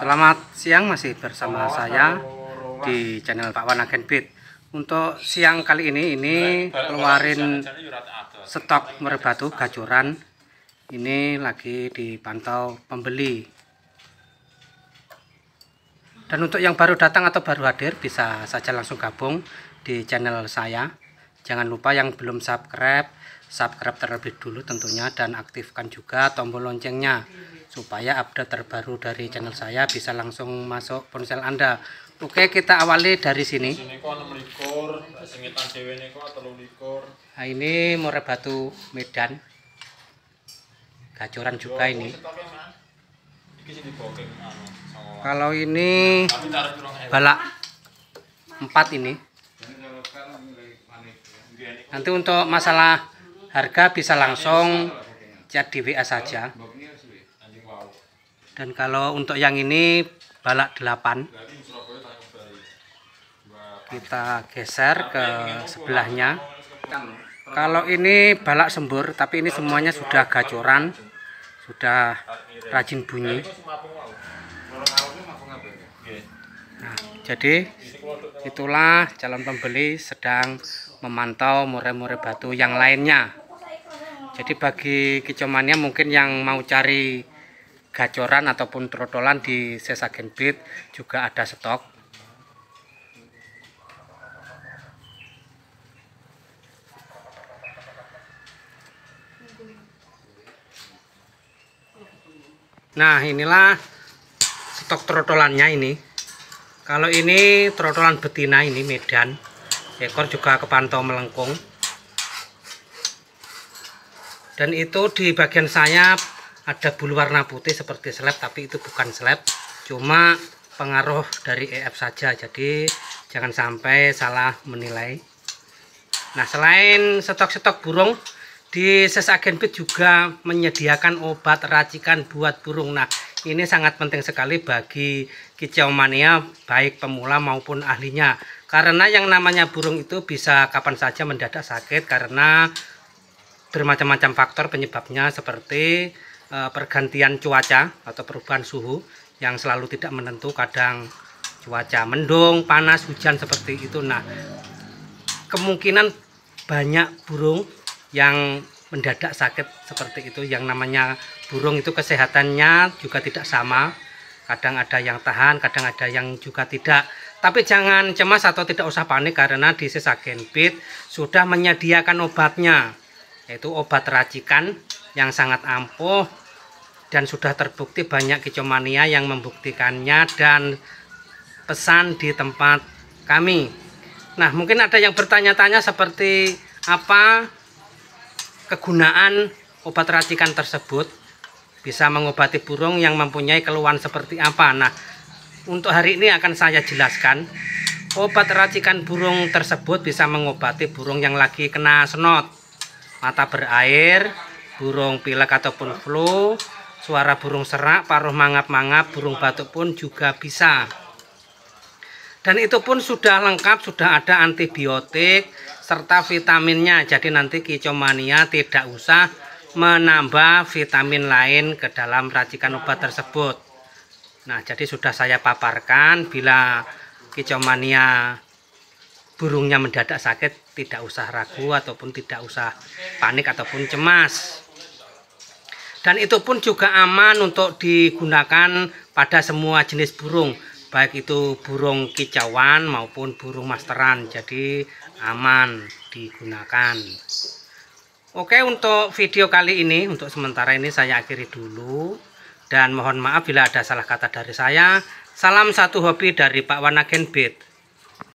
Selamat siang masih bersama saya di channel Pak Wan Agen Beat. Untuk siang kali ini ini keluarin stok merebatu gacuran Ini lagi dipantau pembeli. Dan untuk yang baru datang atau baru hadir bisa saja langsung gabung di channel saya. Jangan lupa yang belum subscribe, subscribe terlebih dulu tentunya dan aktifkan juga tombol loncengnya supaya update terbaru dari channel saya bisa langsung masuk ponsel Anda. Oke, kita awali dari sini. Nah, ini murah batu Medan. Gacoran juga ini. Anu, Kalau ini balak empat ini. Nanti untuk masalah harga bisa langsung chat di WA saja dan kalau untuk yang ini balak 8 kita geser ke sebelahnya kalau ini balak sembur tapi ini semuanya sudah gacoran sudah rajin bunyi nah, jadi itulah calon pembeli sedang memantau murai-murai batu yang lainnya jadi bagi kicomannya mungkin yang mau cari gacoran ataupun trotolan di Sesagen Breed juga ada stok. Nah inilah stok trotolannya ini. Kalau ini trotolan betina ini Medan, ekor juga kepantau melengkung. Dan itu di bagian sayap ada bulu warna putih seperti seleb tapi itu bukan seleb cuma pengaruh dari EF saja jadi jangan sampai salah menilai nah selain stok-stok burung di pit juga menyediakan obat racikan buat burung nah ini sangat penting sekali bagi kicau mania baik pemula maupun ahlinya karena yang namanya burung itu bisa kapan saja mendadak sakit karena bermacam-macam faktor penyebabnya seperti Eh, pergantian cuaca atau perubahan suhu yang selalu tidak menentu kadang cuaca mendung panas hujan seperti itu nah kemungkinan banyak burung yang mendadak sakit seperti itu yang namanya burung itu kesehatannya juga tidak sama kadang ada yang tahan kadang ada yang juga tidak tapi jangan cemas atau tidak usah panik karena di sisa Genbit sudah menyediakan obatnya yaitu obat racikan yang sangat ampuh dan sudah terbukti banyak kicomania yang membuktikannya dan pesan di tempat kami nah mungkin ada yang bertanya-tanya seperti apa kegunaan obat racikan tersebut bisa mengobati burung yang mempunyai keluhan seperti apa nah untuk hari ini akan saya jelaskan obat racikan burung tersebut bisa mengobati burung yang lagi kena senot mata berair burung pilek ataupun flu suara burung serak, paruh mangap-mangap, burung batuk pun juga bisa. Dan itu pun sudah lengkap, sudah ada antibiotik serta vitaminnya. Jadi nanti kicomania tidak usah menambah vitamin lain ke dalam racikan obat tersebut. Nah, jadi sudah saya paparkan bila kicomania burungnya mendadak sakit tidak usah ragu ataupun tidak usah panik ataupun cemas dan itu pun juga aman untuk digunakan pada semua jenis burung baik itu burung kicauan maupun burung masteran jadi aman digunakan Oke untuk video kali ini untuk sementara ini saya akhiri dulu dan mohon maaf bila ada salah kata dari saya salam satu hobi dari Pak Wanagen Beat